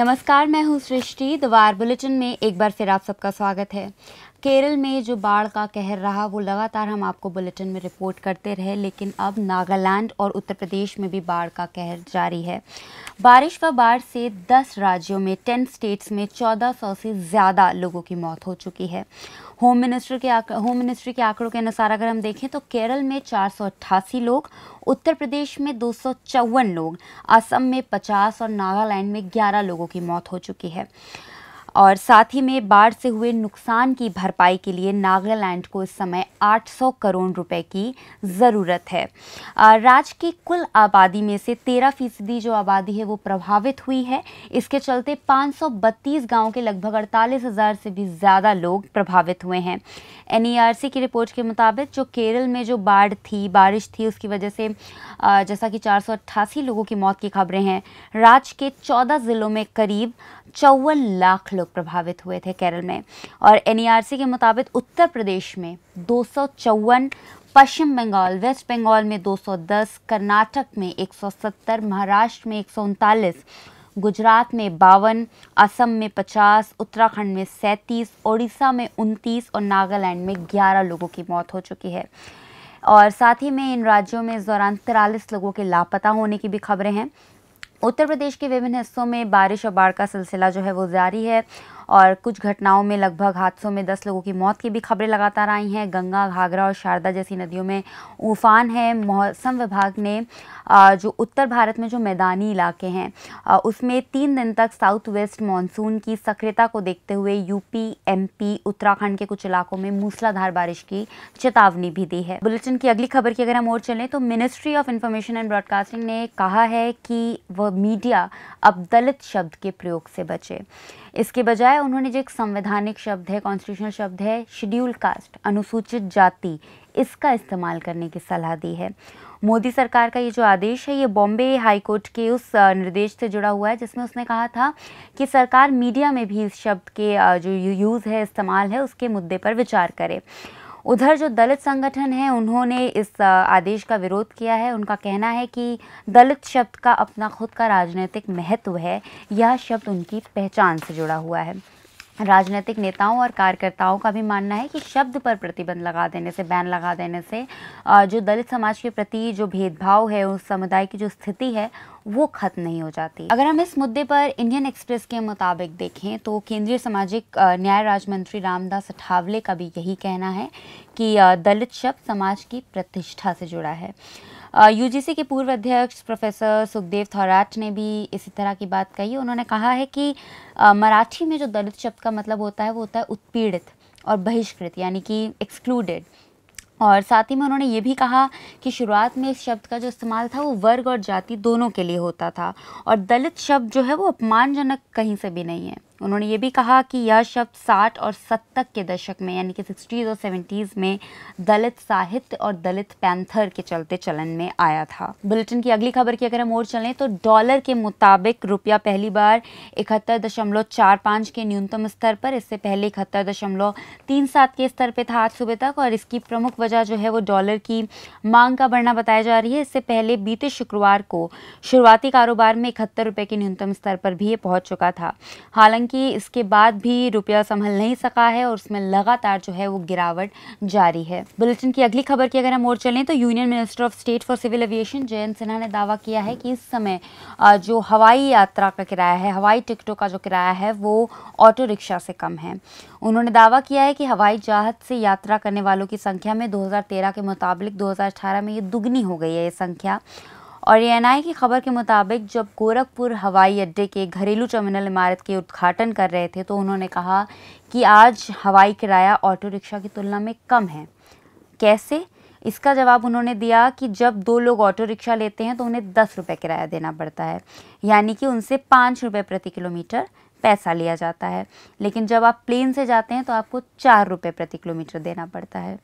नमस्कार मैं हूँ सृष्टि द्वार बुलेटिन में एक बार फिर आप सबका स्वागत है केरल में जो बाढ़ का कहर रहा वो लगातार हम आपको बुलेटिन में रिपोर्ट करते रहे लेकिन अब नागालैंड और उत्तर प्रदेश में भी बाढ़ का कहर जारी है बारिश व बाढ़ से 10 राज्यों में 10 स्टेट्स में 1400 से ज़्यादा लोगों की मौत हो चुकी है होम मिनिस्टर के होम मिनिस्ट्री के आंकड़ों के अनुसार अगर हम देखें तो केरल में चार लोग उत्तर प्रदेश में दो लोग असम में पचास और नागालैंड में ग्यारह लोगों की मौत हो चुकी है और साथ ही में बाढ़ से हुए नुकसान की भरपाई के लिए नागालैंड को इस समय 800 करोड़ रुपए की ज़रूरत है राज्य की कुल आबादी में से 13 फीसदी जो आबादी है वो प्रभावित हुई है इसके चलते 532 गांव के लगभग अड़तालीस हज़ार से भी ज़्यादा लोग प्रभावित हुए हैं एन की रिपोर्ट के मुताबिक जो केरल में जो बाढ़ थी बारिश थी उसकी वजह से जैसा कि चार लोगों की मौत की खबरें हैं राज्य के चौदह ज़िलों में करीब चौवन लाख लोग प्रभावित हुए थे केरल में और एनईआरसी e के मुताबिक उत्तर प्रदेश में दो पश्चिम बंगाल वेस्ट बंगाल में 210, कर्नाटक में 170, महाराष्ट्र में एक गुजरात में बावन असम में 50, उत्तराखंड में 37, ओडिशा में 29 और नागालैंड में 11 लोगों की मौत हो चुकी है और साथ ही में इन राज्यों में इस दौरान तिरालीस लोगों के लापता होने की भी खबरें हैं उत्तर प्रदेश के विभिन्न हिस्सों में बारिश और बाढ़ का सिलसिला जो है वो जारी है और कुछ घटनाओं में लगभग हादसों में दस लोगों की मौत की भी खबरें लगातार आई हैं गंगा घाघरा और शारदा जैसी नदियों में उफान है मौसम विभाग ने जो उत्तर भारत में जो मैदानी इलाके हैं उसमें तीन दिन तक साउथ वेस्ट मानसून की सक्रियता को देखते हुए यूपी एमपी उत्तराखंड के कुछ इलाकों में मूसलाधार बारिश की चेतावनी भी दी है बुलेटिन की अगली खबर की अगर हम और चलें तो ministry of information and broadcasting ने कहा है कि वह मीडिया अब दलित शब्द के प्रयोग से बचे इसके बजाय उन्होंने जो एक संवैधानिक शब्द है कॉन्स्टिट्यूशनल शब्द है शेड्यूल कास्ट अनुसूचित जाति इसका इस्तेमाल करने की सलाह दी है मोदी सरकार का ये जो आदेश है ये बॉम्बे हाई कोर्ट के उस निर्देश से जुड़ा हुआ है जिसमें उसने कहा था कि सरकार मीडिया में भी इस शब्द के जो यूज़ है इस्तेमाल है उसके मुद्दे पर विचार करे उधर जो दलित संगठन है उन्होंने इस आदेश का विरोध किया है उनका कहना है कि दलित शब्द का अपना खुद का राजनीतिक महत्व है यह शब्द उनकी पहचान से जुड़ा हुआ है राजनीतिक नेताओं और कार्यकर्ताओं का भी मानना है कि शब्द पर प्रतिबंध लगा देने से बैन लगा देने से जो दलित समाज के प्रति जो भेदभाव है उस समुदाय की जो स्थिति है वो खत्म नहीं हो जाती अगर हम इस मुद्दे पर इंडियन एक्सप्रेस के मुताबिक देखें तो केंद्रीय सामाजिक न्याय राज्य मंत्री रामदास अठावले का भी यही कहना है कि दलित शब्द समाज की प्रतिष्ठा से जुड़ा है यूजीसी के पूर्व अध्यक्ष प्रोफेसर सुखदेव थौराट ने भी इसी तरह की बात कही उन्होंने कहा है कि मराठी में जो दलित शब्द का मतलब होता है वो होता है उत्पीड़ित और बहिष्कृत यानी कि एक्सक्लूडेड और साथ ही में उन्होंने ये भी कहा कि शुरुआत में इस शब्द का जो इस्तेमाल था वो वर्ग और जाति दोनों के लिए होता था और दलित शब्द जो है वो अपमानजनक कहीं से भी नहीं है उन्होंने ये भी कहा कि यह शब्द साठ और सत्तर के दशक में यानी कि सिक्सटीज़ और सेवेंटीज़ में दलित साहित्य और दलित पैंथर के चलते चलन में आया था बुलेटिन की अगली खबर की अगर हम और चलें तो डॉलर के मुताबिक रुपया पहली बार इकहत्तर दशमलव चार के न्यूनतम स्तर पर इससे पहले इकहत्तर दशमलव तीन सात के स्तर पर था आज सुबह तक और इसकी प्रमुख वजह जो है वो डॉलर की मांग का बढ़ना बताया जा रही है इससे पहले बीते शुक्रवार को शुरुआती कारोबार में इकहत्तर रुपये के न्यूनतम स्तर पर भी ये पहुंच चुका था हालांकि हालांकि इसके बाद भी रुपया संभल नहीं सका है और उसमें लगातार जो है वो गिरावट जारी है बुलेटिन की अगली खबर की अगर हम और चलें तो union minister of state for civil aviation Jayant Sinha ने दावा किया है कि इस समय जो हवाई यात्रा का किराया है हवाई टिकटों का जो किराया है वो ऑटो रिक्शा से कम है उन्होंने दावा किया है कि हवाई जहाज से यात्रा करने वालों की संख्या में 2013 के मुताबिक 2018 में ये दुगनी हो गई है ये संख्या और ए की खबर के मुताबिक जब गोरखपुर हवाई अड्डे के घरेलू टर्मिनल इमारत के उद्घाटन कर रहे थे तो उन्होंने कहा कि आज हवाई किराया ऑटो रिक्शा की तुलना में कम है कैसे इसका जवाब उन्होंने दिया कि जब दो लोग ऑटो रिक्शा लेते हैं तो उन्हें दस रुपये किराया देना पड़ता है यानी कि उनसे पाँच रुपये प्रति किलोमीटर पैसा लिया जाता है लेकिन जब आप प्लेन से जाते हैं तो आपको चार रुपये प्रति किलोमीटर देना पड़ता है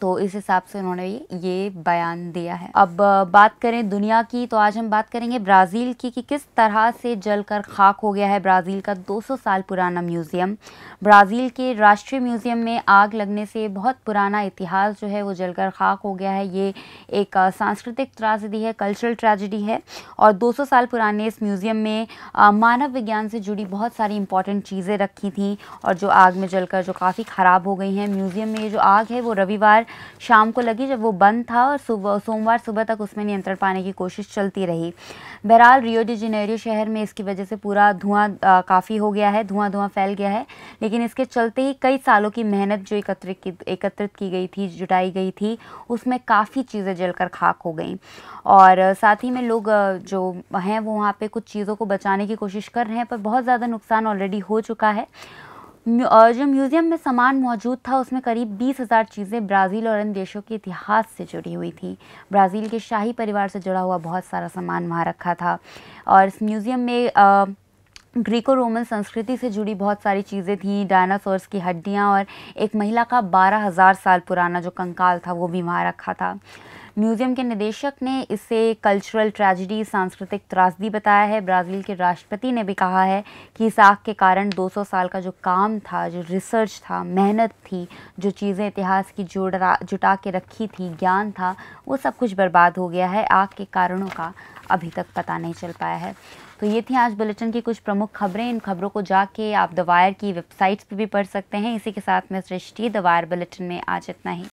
तो इस हिसाब से उन्होंने ये बयान दिया है अब बात करें दुनिया की तो आज हम बात करेंगे ब्राज़ील की कि किस तरह से जलकर खाक हो गया है ब्राज़ील का 200 साल पुराना म्यूज़ियम ब्राज़ील के राष्ट्रीय म्यूज़ियम में आग लगने से बहुत पुराना इतिहास जो है वो जलकर खाक हो गया है ये एक सांस्कृतिक त्रासदी है कल्चरल ट्रेजिडी है और दो साल पुराने इस म्यूज़ियम में मानव विज्ञान से जुड़ी बहुत सारी इंपॉर्टेंट चीज़ें रखी थी और जो आग में जलकर जो काफ़ी ख़राब हो गई हैं म्यूज़ियम में ये जो आग है वो रविवार शाम को लगी जब वो बंद था और सुबह सोमवार सुबह तक उसमें नियंत्रण पाने की कोशिश चलती रही बहरहाल रियो डी जनेरियो शहर में इसकी वजह से पूरा धुआं काफ़ी हो गया है धुआं धुआं फैल गया है लेकिन इसके चलते ही कई सालों की मेहनत जो एकत्रित की एकत्रित की गई थी जुटाई गई थी उसमें काफ़ी चीज़ें जलकर खाक हो गई और साथ ही में लोग जो हैं वो वहाँ पे कुछ चीज़ों को बचाने की कोशिश कर रहे हैं पर बहुत ज़्यादा नुकसान ऑलरेडी हो चुका है जो म्यूज़ियम में सामान मौजूद था उसमें करीब बीस हज़ार चीज़ें ब्राज़ील और अन्य देशों के इतिहास से जुड़ी हुई थी ब्राज़ील के शाही परिवार से जुड़ा हुआ बहुत सारा सामान वहाँ रखा था और इस म्यूज़ियम में आ, ग्रीको रोमन संस्कृति से जुड़ी बहुत सारी चीज़ें थीं डायनासोर्स की हड्डियाँ और एक महिला का बारह हज़ार साल पुराना जो कंकाल था वो भी वहाँ रखा था म्यूज़ियम के निदेशक ने इसे कल्चरल ट्रेजिडी सांस्कृतिक त्रासदी बताया है ब्राज़ील के राष्ट्रपति ने भी कहा है कि इस आग के कारण 200 साल का जो काम था जो रिसर्च था मेहनत थी जो चीज़ें इतिहास की जुड़ा जुटा के रखी थी ज्ञान था वो सब कुछ बर्बाद हो गया है आग के कारणों का अभी तक पता नहीं चल पाया है तो ये थी आज बुलेटिन की कुछ प्रमुख खबरें इन खबरों को जाके आप द वायर की वेबसाइट्स पर भी पढ़ सकते हैं इसी के साथ मैं सृष्टि द वायर बुलेटिन में आज इतना ही